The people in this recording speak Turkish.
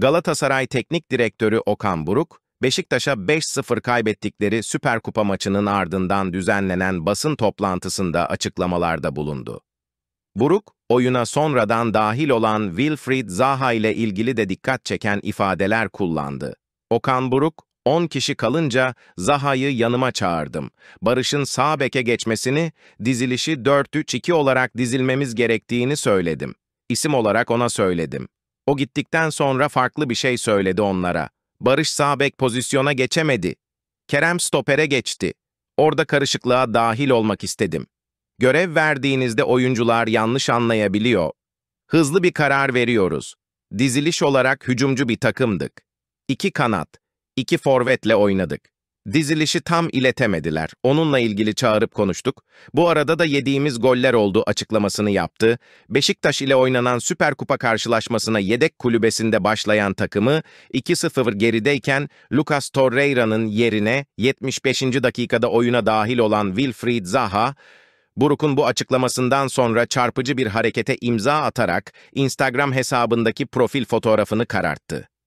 Galatasaray Teknik Direktörü Okan Buruk, Beşiktaş'a 5-0 kaybettikleri Süper Kupa maçının ardından düzenlenen basın toplantısında açıklamalarda bulundu. Buruk, oyuna sonradan dahil olan Wilfried Zaha ile ilgili de dikkat çeken ifadeler kullandı. Okan Buruk, 10 kişi kalınca Zaha'yı yanıma çağırdım. Barış'ın sağ beke geçmesini, dizilişi 4-3-2 olarak dizilmemiz gerektiğini söyledim. İsim olarak ona söyledim. O gittikten sonra farklı bir şey söyledi onlara. Barış Sabek pozisyona geçemedi. Kerem stopere geçti. Orada karışıklığa dahil olmak istedim. Görev verdiğinizde oyuncular yanlış anlayabiliyor. Hızlı bir karar veriyoruz. Diziliş olarak hücumcu bir takımdık. İki kanat, iki forvetle oynadık. Dizilişi tam iletemediler. Onunla ilgili çağırıp konuştuk. Bu arada da yediğimiz goller oldu açıklamasını yaptı. Beşiktaş ile oynanan Süper Kupa karşılaşmasına yedek kulübesinde başlayan takımı 2-0 gerideyken Lucas Torreira'nın yerine 75. dakikada oyuna dahil olan Wilfried Zaha, Buruk'un bu açıklamasından sonra çarpıcı bir harekete imza atarak Instagram hesabındaki profil fotoğrafını kararttı.